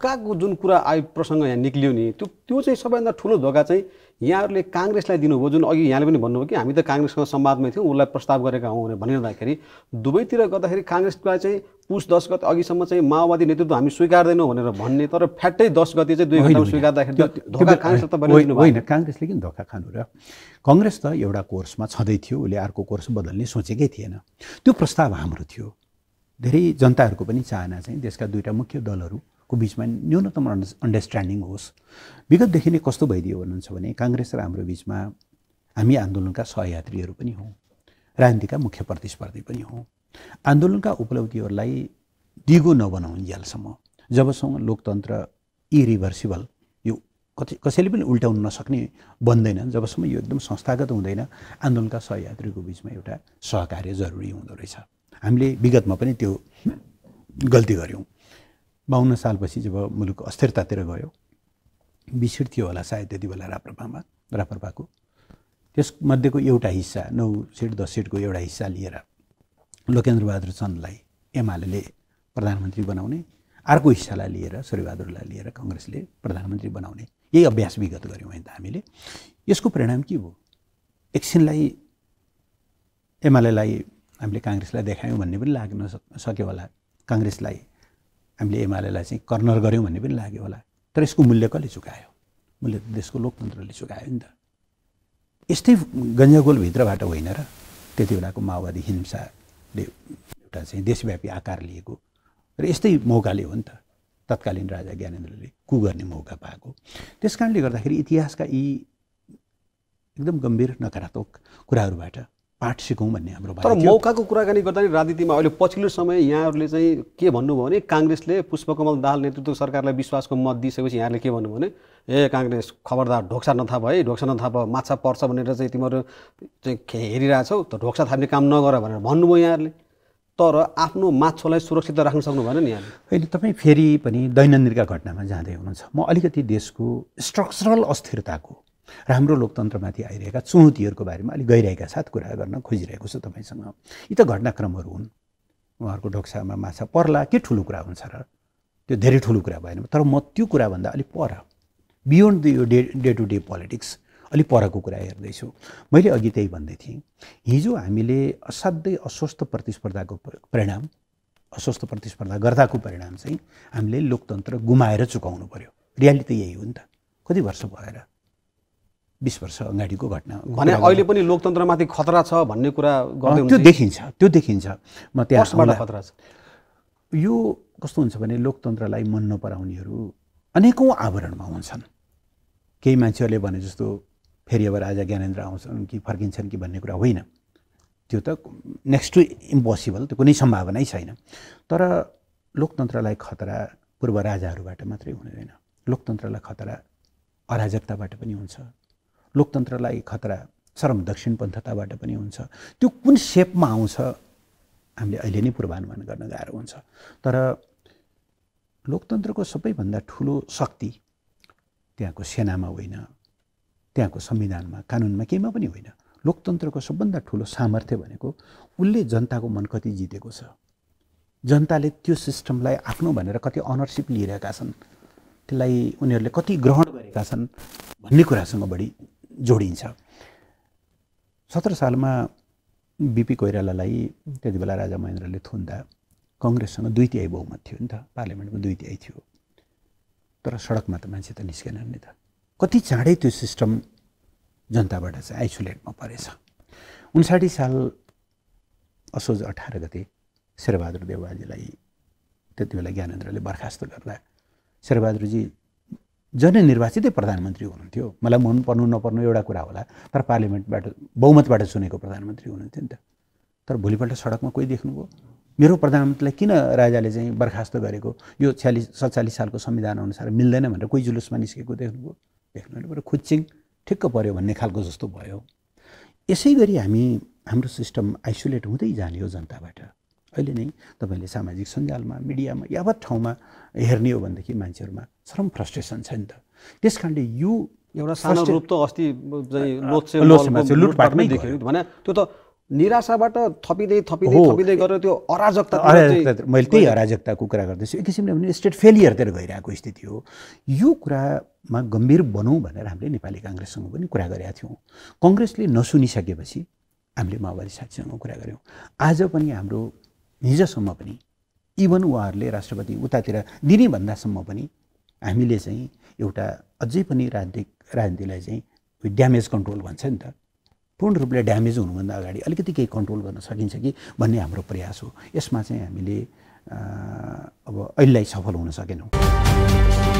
धोकाको जुन कुरा आयो प्रसङ्ग यहाँ निक्लियो नि त्यो त्यो चाहिँ सबैभन्दा ठुलो धोका चाहिँ यहाँहरूले काङ्ग्रेसलाई दिनुभयो जुन अघि यहाँले पनि भन्नुभयो कि हामी त काङ्ग्रेससँग संवादमै थियौँ उसलाई प्रस्ताव गरेका हौँ भनेर भनिरहँदाखेरि दुवैतिर गर्दाखेरि काङ्ग्रेसलाई चाहिँ पुस दस गत अघिसम्म चाहिँ माओवादी नेतृत्व हामी स्वीकार्दैनौँ भनेर भन्ने तर फ्याट्टै दस गति चाहिँ दुई घन्टामा स्वीकार्दाखेरि धोका त होइन काङ्ग्रेसले किन धोका खानु र कङ्ग्रेस त एउटा कोर्समा छँदै थियो उसले अर्को कोर्स बदल्ने सोचेकै थिएन त्यो प्रस्ताव हाम्रो थियो धेरै जनताहरूको पनि चाहना चाहिँ देशका दुईवटा मुख्य दलहरू को बिचमा न्यूनतम अन्डरस्ट्यान्डिङ होस् विगतदेखि नै कस्तो भइदियो भन्नुहुन्छ भने काङ्ग्रेस र हाम्रो बिचमा हामी आन्दोलनका सहयात्रीहरू पनि हौँ राजनीतिका मुख्य प्रतिस्पर्धी पनि हौँ आन्दोलनका उपलब्धिहरूलाई दिगो नबनाउन् यालसम्म जबसम्म लोकतन्त्र इरिभर्सिबल यो कति कसैले पनि उल्टाउन नसक्ने बन्दैन जबसम्म यो एकदम संस्थागत हुँदैन आन्दोलनका सहयात्रीको बिचमा एउटा सहकार्य जरुरी हुँदो रहेछ हामीले विगतमा पनि त्यो गल्ती गऱ्यौँ बाहन्न सालपछि जब मुलुक अस्थिरतातिर गयो बिसिड थियो होला सायद त्यति बेला राप्रपामा राप्रपाको त्यसमध्येको एउटा हिस्सा नौ सिट दस सिटको एउटा हिस्सा लिएर लोकेन्द्रबहादुर चन्दलाई एमाले प्रधानमन्त्री बनाउने अर्को हिस्सालाई लिएर सूर्यबहादुरलाई लिएर कङ्ग्रेसले प्रधानमन्त्री बनाउने यही अभ्यास विगत गऱ्यौँ त हामीले यसको परिणाम के हो एकछिनलाई एमालेलाई हामीले काङ्ग्रेसलाई देखायौँ भन्ने पनि लाग्न सक्यो होला काङ्ग्रेसलाई हामीले एमालेलाई चाहिँ कर्नर गऱ्यौँ भन्ने पनि लाग्यो होला तर यसको मूल्य कसले चुकायो मूल्य त देशको लोकतन्त्रले चुकायो नि त यस्तै गन्जगोलभित्रबाट होइन र त्यति बेलाको माओवादी हिंसाले एउटा चाहिँ देशव्यापी आकार लिएको र यस्तै मौकाले हो नि त तत्कालीन राजा ज्ञानेन्द्रले कु गर्ने मौका पाएको त्यस कारणले गर्दाखेरि इतिहासका यी एकदम गम्भीर नकारात्मक कुराहरूबाट पाठ सिकौँ भन्ने हाम्रो तर मौकाको कुराकानी गर्दा राजनीतिमा अहिले पछिल्लो समय यहाँहरूले चाहिँ के भन्नुभयो भने काङ्ग्रेसले पुष्पकमल दाहाल नेतृत्व सरकारलाई विश्वासको मत दिइसकेपछि यहाँहरूले के भन्नुभयो भने ए काङ्ग्रेस खबरदार ढोक्सा नथाप है ढोक्सा नथाप माछा पर्छ भनेर चाहिँ तिमीहरू चाहिँ हेरिरहेछौ त ढोक्सा थाप्ने काम नगर भनेर भन्नुभयो यहाँहरूले तर आफ्नो माछोलाई सुरक्षित राख्न सक्नु भएन नि यहाँले होइन तपाईँ फेरि पनि दैनन्दिनका घटनामा जाँदै हुनुहुन्छ म अलिकति देशको स्ट्रक्चरल अस्थिरताको राम्रो लोकतन्त्रमाथि आइरहेका चुनौतीहरूको बारेमा अलिक गइरहेका साथ कुरा गर्न खोजिरहेको छु तपाईँसँग यी त घटनाक्रमहरू हुन् उहाँहरूको ढोक्सामा माछा पर्ला के ठुलो कुरा हुन्छ र त्यो धेरै ठुलो कुरा भएन तर म त्यो कुराभन्दा अलिक पर बियोन्ड द यो day day to day politics अलिक परको कुरा हेर्दैछु मैले अघि त्यही भन्दै थिएँ हिजो हामीले असाध्यै अस्वस्थ प्रतिस्पर्धाको परिणाम अस्वस्थ प्रतिस्पर्धा गर्दाको परिणाम चाहिँ हामीले लोकतन्त्र गुमाएर चुकाउनु पऱ्यो रियालिटी त यही हो नि त कति वर्ष भएर बिस वर्ष अगाडिको घटना भने अहिले पनि लोकतन्त्रमाथि खतरा छ भन्ने कुरा गर्दै त्यो देखिन्छ त्यो देखिन्छ म त्यहाँ खतरा छ यो कस्तो हुन्छ भने लोकतन्त्रलाई मन नपराउनेहरू अनेकौँ आवरणमा हुन्छन् केही मान्छेहरूले भने जस्तो फेरि अब राजा ज्ञानेन्द्र आउँछन् कि फर्किन्छन् कि भन्ने कुरा होइन त्यो त नेक्स्ट टु इम्पोसिबल त्यो कुनै सम्भावनै छैन तर लोकतन्त्रलाई खतरा पूर्व राजाहरूबाट मात्रै हुँदैन लोकतन्त्रलाई खतरा अराजकताबाट पनि हुन्छ लोकतन्त्रलाई खतरा चरम दक्षिण पन्थताबाट पनि हुन्छ त्यो कुन सेपमा आउँछ हामीले अहिले नै पूर्वानुमान गर्न गाह्रो हुन्छ तर लोकतन्त्रको सबैभन्दा ठुलो शक्ति त्यहाँको सेनामा होइन त्यहाँको संविधानमा कानुनमा केहीमा पनि होइन लोकतन्त्रको सबभन्दा ठुलो सामर्थ्य भनेको उसले जनताको मन कति जितेको छ जनताले त्यो सिस्टमलाई आफ्नो भनेर कति अनरसिप लिइरहेका छन् त्यसलाई उनीहरूले कति ग्रहण गरेका छन् भन्ने कुरासँग बढी जोडिन्छ सत्र सालमा बिपी कोइरालालाई त्यति बेला राजा महेन्द्रले थुन्दा कङ्ग्रेससँग दुई तिहाई बहुमत थियो नि त पार्लियामेन्टमा दुई तिहाई थियो तर सडकमा त मान्छे त निस्केनन् नि त कति चाँडै त्यो सिस्टम जनताबाट चाहिँ आइसोलेटमा परेछ उन्साठी साल असोज अठार गते शेरबहादुर देवालजीलाई त्यति बेला ज्ञानेन्द्रले बर्खास्त गर्दा शेरबहादुरजी जननिर्वाचितै प्रधानमन्त्री हुनुहुन्थ्यो मलाई मन पर्नु नपर्नु एउटा कुरा होला तर पार्लियामेन्टबाट बहुमतबाट चुनेको प्रधानमन्त्री हुनुहुन्थ्यो नि त तर भोलिपल्ट सडकमा कोही देख्नुभयो मेरो प्रधानमन्त्रीलाई किन राजाले चाहिँ बर्खास्त गरेको यो छ्यालिस सत्तालिस सालको संविधान अनुसार मिल्दैन भनेर कोही जुलुसमा निस्केको देख्नुभयो देख्नु बरु खुच्चिङ ठिक्क पऱ्यो भन्ने खालको जस्तो भयो यसै गरी हामी हाम्रो सिस्टम आइसोलेट हुँदै जाने हो जनताबाट अहिले नै तपाईँले सामाजिक सञ्जालमा मिडियामा यावत ठाउँमा हेर्ने हो भनेदेखि मान्छेहरूमा श्रम फ्रस्ट्रेसन छ नि त त्यस कारणले यो एउटा त्यो त निराशाबाट थपिँदै थपिँदै गरेर त्यो अराजकता अराजकता मैले त्यही अराजकताको कुरा गर्दैछु एक किसिमले भने स्टेट फेलियरतिर गइरहेको स्थिति हो यो कुरामा गम्भीर बनाउँ भनेर हामीले नेपाली काङ्ग्रेससँग पनि कुरा गरेका थियौँ कङ्ग्रेसले नसुनिसकेपछि हामीले माओवादी साथीसँग कुरा गऱ्यौँ आज पनि हाम्रो हिजोसम्म पनि इभन उहाँहरूले राष्ट्रपति उतातिर दिने भन्दासम्म पनि हामीले चाहिँ एउटा अझै पनि राजनीतिक राजनीतिलाई चाहिँ ड्यामेज कन्ट्रोल भन्छ नि त पूर्ण रूपले ड्यामेज हुनुभन्दा अगाडि अलिकति केही कन्ट्रोल गर्न सकिन्छ कि भन्ने हाम्रो प्रयास हो यसमा चाहिँ हामीले अब अहिलेलाई सफल हुन सकेनौँ